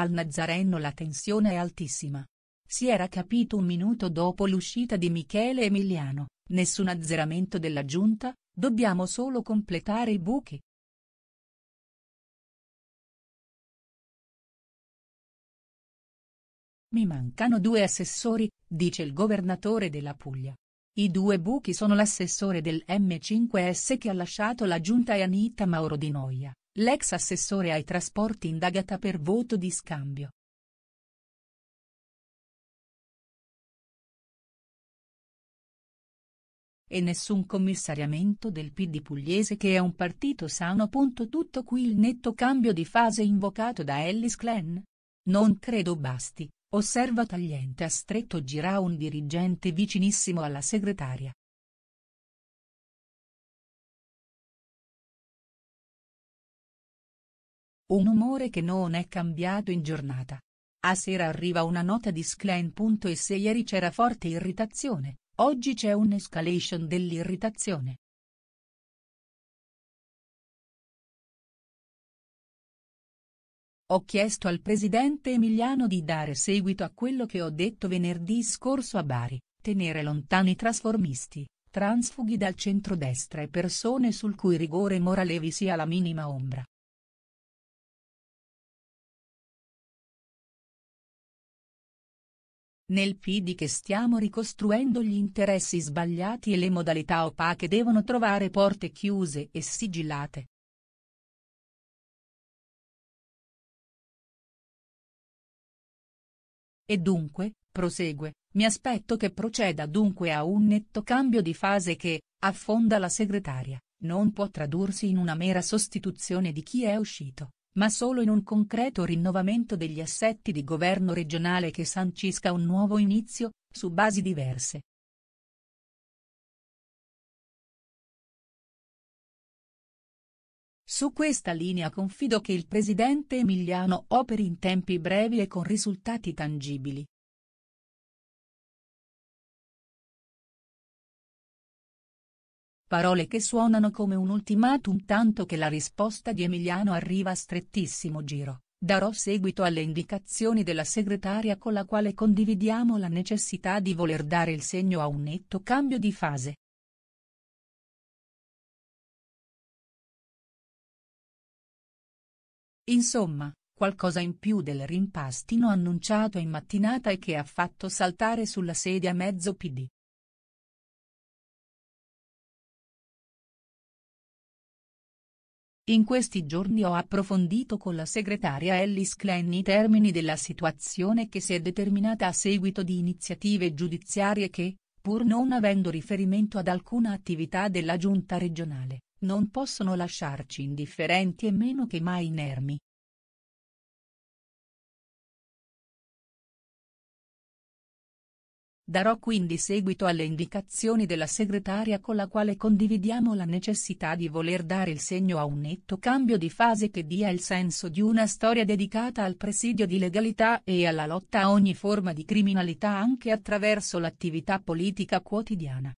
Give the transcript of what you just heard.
Al Nazareno la tensione è altissima. Si era capito un minuto dopo l'uscita di Michele Emiliano, nessun azzeramento della giunta, dobbiamo solo completare i buchi. Mi mancano due assessori, dice il governatore della Puglia. I due buchi sono l'assessore del M5S che ha lasciato la giunta e Anita Mauro di Noia, L'ex assessore ai trasporti indagata per voto di scambio. e nessun commissariamento del PD pugliese che è un partito sano. Tutto qui il netto cambio di fase invocato da Ellis Glenn. Non credo basti, osserva tagliente a stretto gira un dirigente vicinissimo alla segretaria. Un umore che non è cambiato in giornata. A sera arriva una nota di Sklen. E se ieri c'era forte irritazione, oggi c'è un'escalation dell'irritazione. Ho chiesto al presidente Emiliano di dare seguito a quello che ho detto venerdì scorso a Bari, tenere lontani trasformisti, transfughi dal centrodestra e persone sul cui rigore morale vi sia la minima ombra. Nel PD che stiamo ricostruendo gli interessi sbagliati e le modalità opache devono trovare porte chiuse e sigillate. E dunque, prosegue, mi aspetto che proceda dunque a un netto cambio di fase che, affonda la segretaria, non può tradursi in una mera sostituzione di chi è uscito ma solo in un concreto rinnovamento degli assetti di governo regionale che sancisca un nuovo inizio, su basi diverse. Su questa linea confido che il presidente Emiliano operi in tempi brevi e con risultati tangibili. Parole che suonano come un ultimatum tanto che la risposta di Emiliano arriva a strettissimo giro. Darò seguito alle indicazioni della segretaria con la quale condividiamo la necessità di voler dare il segno a un netto cambio di fase. Insomma, qualcosa in più del rimpastino annunciato in mattinata e che ha fatto saltare sulla sedia mezzo PD. In questi giorni ho approfondito con la segretaria Ellis Klein i termini della situazione che si è determinata a seguito di iniziative giudiziarie che, pur non avendo riferimento ad alcuna attività della giunta regionale, non possono lasciarci indifferenti e meno che mai inermi. Darò quindi seguito alle indicazioni della segretaria con la quale condividiamo la necessità di voler dare il segno a un netto cambio di fase che dia il senso di una storia dedicata al presidio di legalità e alla lotta a ogni forma di criminalità anche attraverso l'attività politica quotidiana.